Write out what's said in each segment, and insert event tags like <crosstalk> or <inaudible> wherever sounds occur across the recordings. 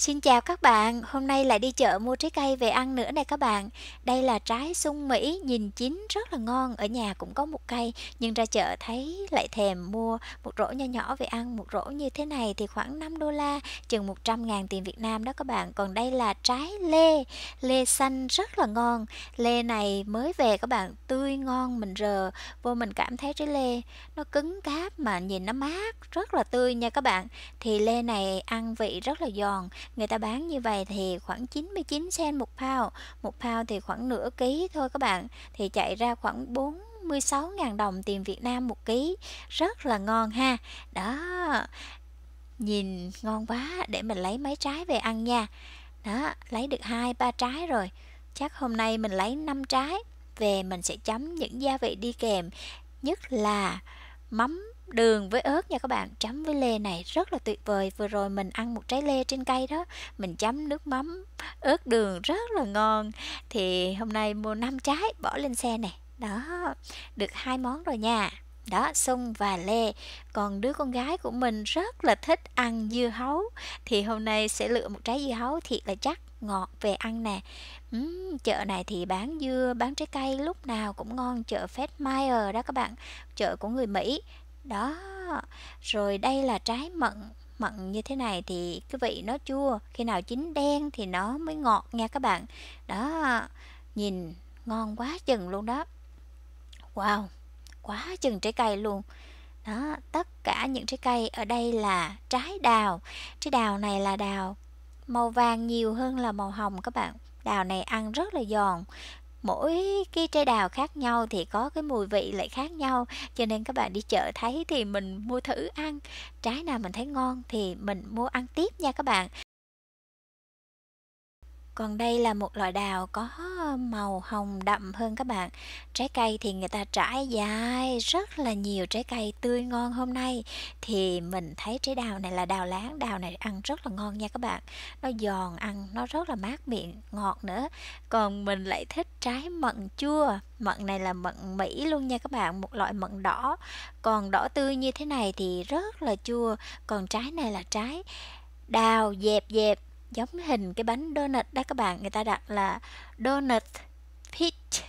Xin chào các bạn, hôm nay lại đi chợ mua trái cây về ăn nữa này các bạn. Đây là trái sung Mỹ, nhìn chín rất là ngon, ở nhà cũng có một cây, nhưng ra chợ thấy lại thèm mua một rổ nho nhỏ về ăn, một rổ như thế này thì khoảng 5 đô la, chừng 100 ngàn tiền Việt Nam đó các bạn. Còn đây là trái lê, lê xanh rất là ngon, lê này mới về các bạn, tươi ngon, mình rờ, vô mình cảm thấy trái lê nó cứng cáp mà nhìn nó mát, rất là tươi nha các bạn. Thì lê này ăn vị rất là giòn, Người ta bán như vậy thì khoảng 99 sen một pound Một pound thì khoảng nửa ký thôi các bạn Thì chạy ra khoảng 4 56.000 đồng tiền Việt Nam một ký Rất là ngon ha Đó Nhìn ngon quá Để mình lấy mấy trái về ăn nha Đó Lấy được hai ba trái rồi Chắc hôm nay mình lấy 5 trái Về mình sẽ chấm những gia vị đi kèm Nhất là mắm đường với ớt nha các bạn chấm với lê này rất là tuyệt vời vừa rồi mình ăn một trái lê trên cây đó mình chấm nước mắm ớt đường rất là ngon thì hôm nay mua năm trái bỏ lên xe này đó được hai món rồi nha đó sung và lê còn đứa con gái của mình rất là thích ăn dưa hấu thì hôm nay sẽ lựa một trái dưa hấu thiệt là chắc ngọt về ăn nè uhm, chợ này thì bán dưa bán trái cây lúc nào cũng ngon chợ Fed Meyer đó các bạn chợ của người Mỹ đó rồi đây là trái mận mận như thế này thì cái vị nó chua khi nào chín đen thì nó mới ngọt nha các bạn đó nhìn ngon quá chừng luôn đó wow quá chừng trái cây luôn đó tất cả những trái cây ở đây là trái đào trái đào này là đào màu vàng nhiều hơn là màu hồng các bạn đào này ăn rất là giòn mỗi cái trái đào khác nhau thì có cái mùi vị lại khác nhau cho nên các bạn đi chợ thấy thì mình mua thử ăn trái nào mình thấy ngon thì mình mua ăn tiếp nha các bạn còn đây là một loại đào có màu hồng đậm hơn các bạn trái cây thì người ta trải dài rất là nhiều trái cây tươi ngon hôm nay thì mình thấy trái đào này là đào láng đào này ăn rất là ngon nha các bạn nó giòn ăn nó rất là mát miệng ngọt nữa còn mình lại thích trái mận chua mận này là mận mỹ luôn nha các bạn một loại mận đỏ còn đỏ tươi như thế này thì rất là chua còn trái này là trái đào dẹp dẹp giống hình cái bánh donut đó các bạn người ta đặt là donut peach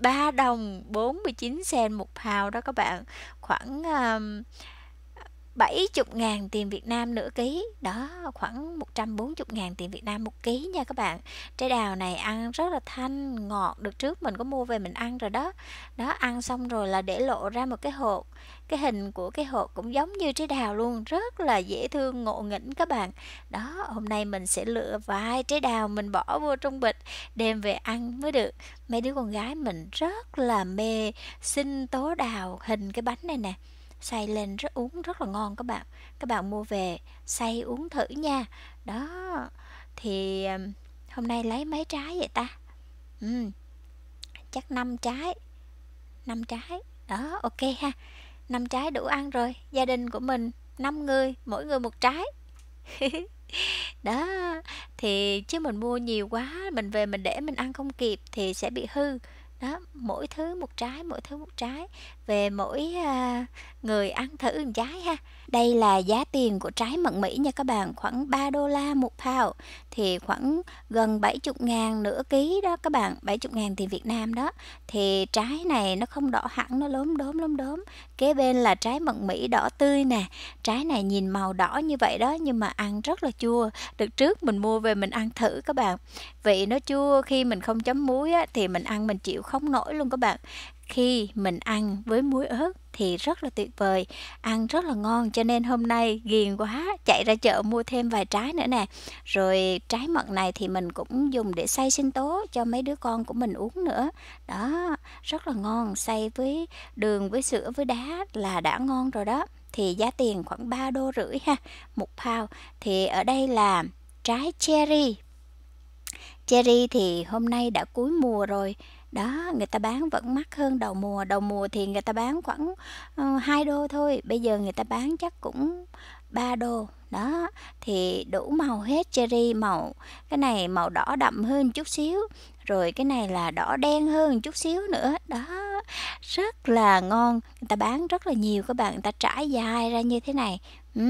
3 <laughs> đồng 49 sen một pound đó các bạn khoảng um, 70.000 tiền Việt Nam nửa ký đó khoảng 140.000 tiền Việt Nam một ký nha các bạn trái đào này ăn rất là thanh ngọt được trước mình có mua về mình ăn rồi đó đó ăn xong rồi là để lộ ra một cái hộp cái hình của cái hộp cũng giống như trái đào luôn rất là dễ thương ngộ nghĩnh các bạn đó hôm nay mình sẽ lựa vài trái đào mình bỏ vô trong bịch đem về ăn mới được mấy đứa con gái mình rất là mê sinh tố đào hình cái bánh này nè xay lên rất uống rất là ngon các bạn các bạn mua về xay uống thử nha đó thì hôm nay lấy mấy trái vậy ta ừ, chắc 5 trái 5 trái đó ok ha 5 trái đủ ăn rồi gia đình của mình 5 người mỗi người một trái <laughs> đó thì chứ mình mua nhiều quá mình về mình để mình ăn không kịp thì sẽ bị hư đó mỗi thứ một trái mỗi thứ một trái về mỗi à, người ăn thử một trái ha đây là giá tiền của trái mận Mỹ nha các bạn khoảng 3 đô la một pound thì khoảng gần 70 ngàn nửa ký đó các bạn 70 ngàn tiền Việt Nam đó thì trái này nó không đỏ hẳn nó lốm đốm lốm đốm kế bên là trái mận Mỹ đỏ tươi nè trái này nhìn màu đỏ như vậy đó nhưng mà ăn rất là chua được trước mình mua về mình ăn thử các bạn vị nó chua khi mình không chấm muối á, thì mình ăn mình chịu không nổi luôn các bạn khi mình ăn với muối ớt thì rất là tuyệt vời ăn rất là ngon cho nên hôm nay ghiền quá chạy ra chợ mua thêm vài trái nữa nè rồi trái mận này thì mình cũng dùng để xay sinh tố cho mấy đứa con của mình uống nữa đó rất là ngon xay với đường với sữa với đá là đã ngon rồi đó thì giá tiền khoảng 3 đô rưỡi ha một pound thì ở đây là trái cherry cherry thì hôm nay đã cuối mùa rồi đó người ta bán vẫn mắc hơn đầu mùa đầu mùa thì người ta bán khoảng ờ, hai uh, đô thôi bây giờ người ta bán chắc cũng 3 đô đó thì đủ màu hết cherry màu cái này màu đỏ đậm hơn chút xíu rồi cái này là đỏ đen hơn chút xíu nữa đó rất là ngon người ta bán rất là nhiều các bạn người ta trải dài ra như thế này ừ,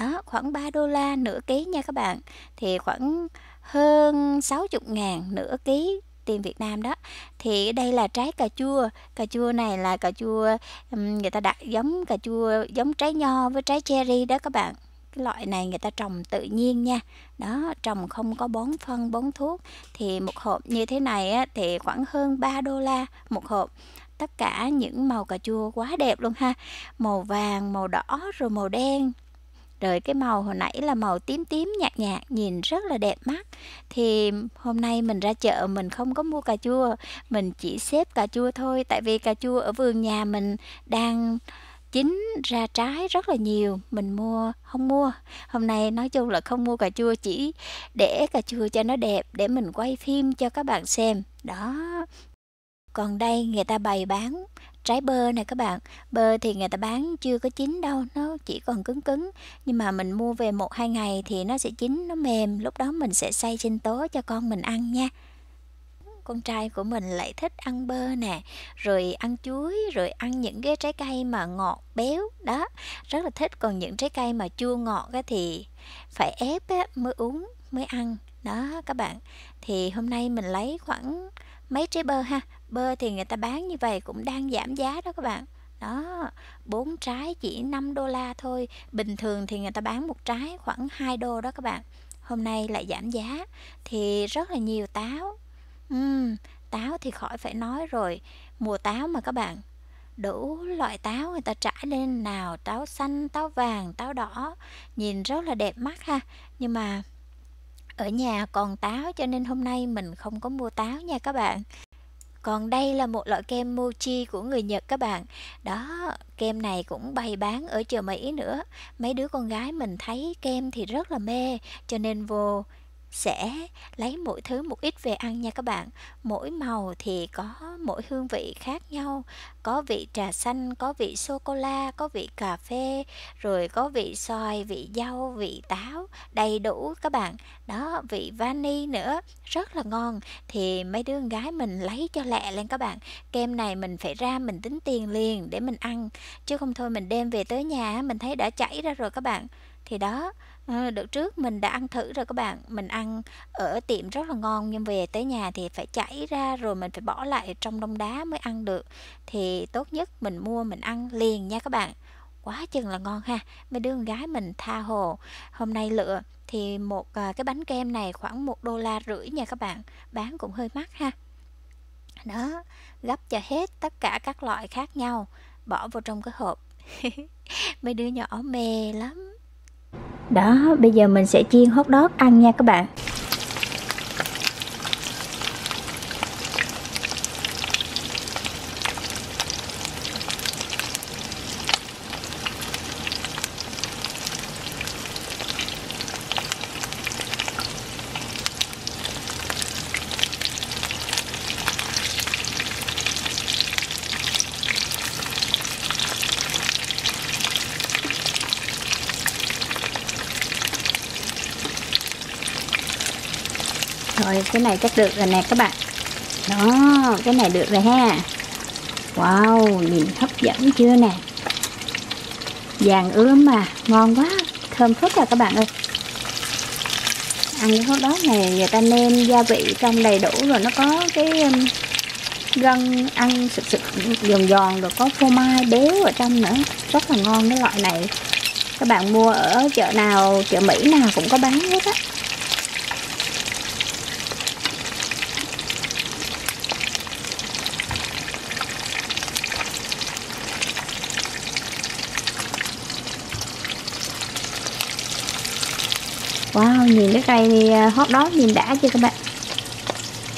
đó khoảng 3 đô la nửa ký nha các bạn thì khoảng hơn 60 ngàn nửa ký tìm Việt Nam đó thì đây là trái cà chua cà chua này là cà chua người ta đặt giống cà chua giống trái nho với trái cherry đó các bạn cái loại này người ta trồng tự nhiên nha đó trồng không có bón phân bón thuốc thì một hộp như thế này á, thì khoảng hơn 3 đô la một hộp tất cả những màu cà chua quá đẹp luôn ha màu vàng màu đỏ rồi màu đen rồi cái màu hồi nãy là màu tím tím nhạt nhạt nhìn rất là đẹp mắt thì hôm nay mình ra chợ mình không có mua cà chua mình chỉ xếp cà chua thôi tại vì cà chua ở vườn nhà mình đang chín ra trái rất là nhiều mình mua không mua hôm nay nói chung là không mua cà chua chỉ để cà chua cho nó đẹp để mình quay phim cho các bạn xem đó còn đây người ta bày bán trái bơ này các bạn bơ thì người ta bán chưa có chín đâu nó chỉ còn cứng cứng nhưng mà mình mua về một hai ngày thì nó sẽ chín nó mềm lúc đó mình sẽ xay trên tố cho con mình ăn nha con trai của mình lại thích ăn bơ nè rồi ăn chuối rồi ăn những cái trái cây mà ngọt béo đó rất là thích còn những trái cây mà chua ngọt á, thì phải ép á, mới uống mới ăn đó các bạn thì hôm nay mình lấy khoảng mấy trái bơ ha bơ thì người ta bán như vậy cũng đang giảm giá đó các bạn đó bốn trái chỉ 5 đô la thôi bình thường thì người ta bán một trái khoảng 2 đô đó các bạn hôm nay lại giảm giá thì rất là nhiều táo uhm, táo thì khỏi phải nói rồi mùa táo mà các bạn đủ loại táo người ta trải lên nào táo xanh táo vàng táo đỏ nhìn rất là đẹp mắt ha nhưng mà ở nhà còn táo cho nên hôm nay mình không có mua táo nha các bạn còn đây là một loại kem mochi của người Nhật các bạn. Đó, kem này cũng bày bán ở chợ Mỹ nữa. Mấy đứa con gái mình thấy kem thì rất là mê, cho nên vô sẽ lấy mỗi thứ một ít về ăn nha các bạn mỗi màu thì có mỗi hương vị khác nhau có vị trà xanh có vị sô cô la có vị cà phê rồi có vị xoài vị dâu vị táo đầy đủ các bạn đó vị vani nữa rất là ngon thì mấy đứa gái mình lấy cho lẹ lên các bạn kem này mình phải ra mình tính tiền liền để mình ăn chứ không thôi mình đem về tới nhà mình thấy đã chảy ra rồi các bạn thì đó ờ, được trước mình đã ăn thử rồi các bạn mình ăn ở tiệm rất là ngon nhưng về tới nhà thì phải chảy ra rồi mình phải bỏ lại trong đông đá mới ăn được thì tốt nhất mình mua mình ăn liền nha các bạn quá chừng là ngon ha mấy đứa con gái mình tha hồ hôm nay lựa thì một ờ, cái bánh kem này khoảng một đô la rưỡi nha các bạn bán cũng hơi mắc ha đó gấp cho hết tất cả các loại khác nhau bỏ vào trong cái hộp <laughs> mấy đứa nhỏ mê lắm đó, bây giờ mình sẽ chiên hot dog ăn nha các bạn Rồi cái này chắc được rồi nè các bạn Đó cái này được rồi ha Wow nhìn hấp dẫn chưa nè Vàng ướm mà ngon quá Thơm phức à các bạn ơi Ăn cái hot đó này người ta nêm gia vị trong đầy đủ rồi nó có cái um, gân ăn sực sực giòn giòn rồi có phô mai béo ở trong nữa rất là ngon cái loại này các bạn mua ở chợ nào chợ Mỹ nào cũng có bán hết á Wow, nhìn cái cây à, hot đó nhìn đã chưa các bạn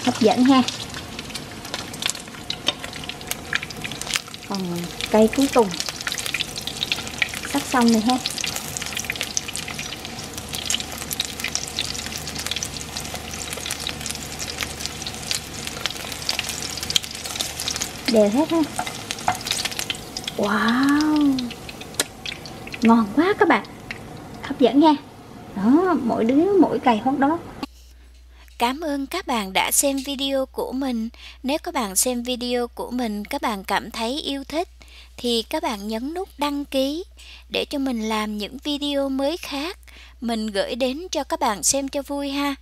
Hấp dẫn ha Còn cây cuối cùng Sắp xong rồi ha Đều hết ha Wow Ngon quá các bạn Hấp dẫn nha đó mỗi đứa mỗi cây hốt đó Cảm ơn các bạn đã xem video của mình. Nếu các bạn xem video của mình, các bạn cảm thấy yêu thích thì các bạn nhấn nút đăng ký để cho mình làm những video mới khác mình gửi đến cho các bạn xem cho vui ha.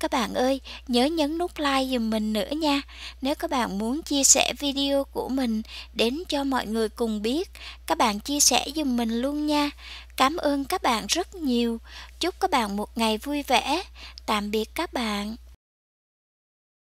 Các bạn ơi, nhớ nhấn nút like giùm mình nữa nha. Nếu các bạn muốn chia sẻ video của mình đến cho mọi người cùng biết, các bạn chia sẻ giùm mình luôn nha. Cảm ơn các bạn rất nhiều. Chúc các bạn một ngày vui vẻ. Tạm biệt các bạn.